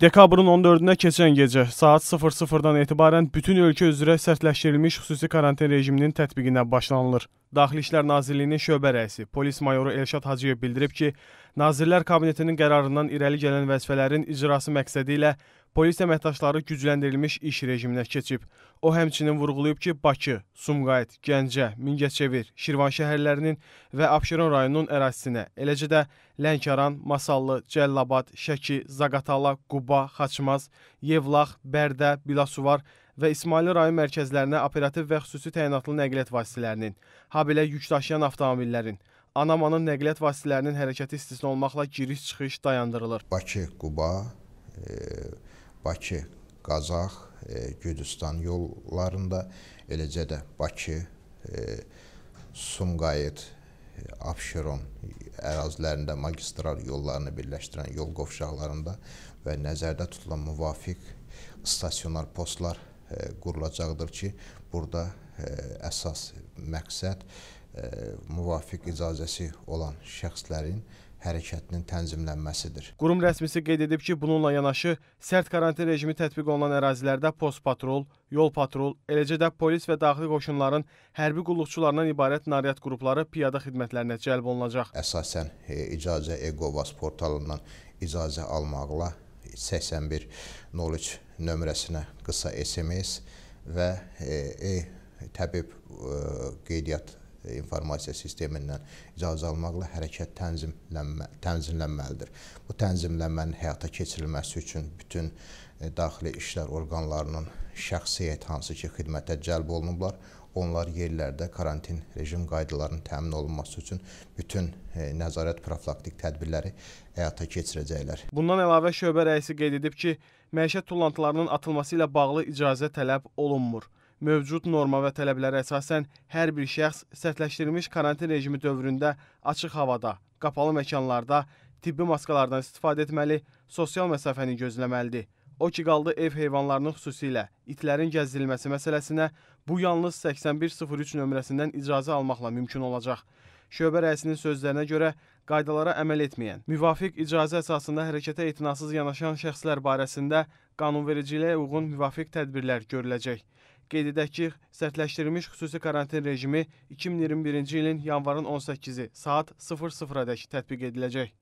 Dekabrın 14-də keçən gecə saat 00-dan etibarən bütün ölkə üzrə sərtləşdirilmiş xüsusi karantin rejiminin tətbiqinə başlanılır. Daxili İşlər Nazirliyinin şöbə rəisi polis mayoru Elşad Hacıyev bildirib ki, Nazirlər Kabinetinin qərarından irəli gələn vəzifələrin icrası məqsədi ilə Polis əməkdaşları gücləndirilmiş iş rejiminə keçib. O həmçinin vurğulayıb ki, Bakı, Sumqayıt, Gəncə, Mingəçevir, Şirvan şəhərlərinin və Abşeron rayonunun ərazisinə, eləcə də Lənkəran, Masallı, Cəllabad, Şəki, Zaqatala, Quba, Xaçmaz, Yevlax, Bərdə, Bilasuvar və İsmaili rayon mərkəzlərinə operativ və xüsusi təyinatlı nəqliyyat vasitələrinin, habelə yük daşıyan avtomobillərin, Anamanın nəqliyyat vasitələrinin hərəkəti istisna olmaqla giriş-çıxış dayandırılır. Bakı, Quba, e Bakı, Qazax, e, Gürcüstan yollarında, eləcə də Bakı, e, Sumqayıt, e, Abşeron ərazilərində magistral yollarını birləşdirən yol qovşaqlarında və nəzərdə tutulan müvafiq stasionar postlar ə, qurulacaqdır ki, burada ə, əsas məqsəd ə, müvafiq icazəsi olan şəxslərin hərəkətinin tənzimlənməsidir. Qurum rəsmisi qeyd edib ki, bununla yanaşı sərt karantin rejimi tətbiq olunan ərazilərdə post patrol, yol patrol, eləcə də polis və daxili qoşunların hərbi qulluqçularından ibarət naryad qrupları piyada xidmətlərinə cəlb olunacaq. Əsasən e, icazə EQOVAS portalından icazə almaqla 8103 nömrəsinə qısa SMS və e, e-tabib e, qeydiyyat E, informasiya sistemindən icazə almaqla hərəkət tənzimlənmə, tənzimlənməlidir. Bu tənzimlənmənin həyata keçirilməsi üçün bütün e, daxili işlər orqanlarının şəxsiyyət hansı ki, xidmətə cəlb olunublar, onlar yerlərdə karantin rejim qaydalarının təmin olunması üçün bütün e, nəzarət profilaktik tədbirləri həyata keçirəcəklər. Bundan əlavə şöbə rəisi qeyd edib ki, məişət tullantılarının atılması ilə bağlı icazə tələb olunmur. Mövcud norma və tələblərə əsasən hər bir şəxs sərtləşdirilmiş karantin rejimi dövründə açıq havada, qapalı məkanlarda tibbi maskalardan istifadə etməli, sosial məsafəni gözləməlidir. O ki qaldı ev heyvanlarının xüsusilə itlərin gəzdirilməsi məsələsinə bu yalnız 8103 nömrəsindən icazə almaqla mümkün olacaq. Şöbə rəisinin sözlərinə görə qaydalara əməl etməyən, müvafiq icazə əsasında hərəkətə etinasız yanaşan şəxslər barəsində qanunvericiliyə uyğun müvafiq tədbirlər görüləcək. Qeyd edək ki, sərtləşdirilmiş xüsusi karantin rejimi 2021-ci ilin yanvarın 18-i saat 00-ədək tətbiq ediləcək.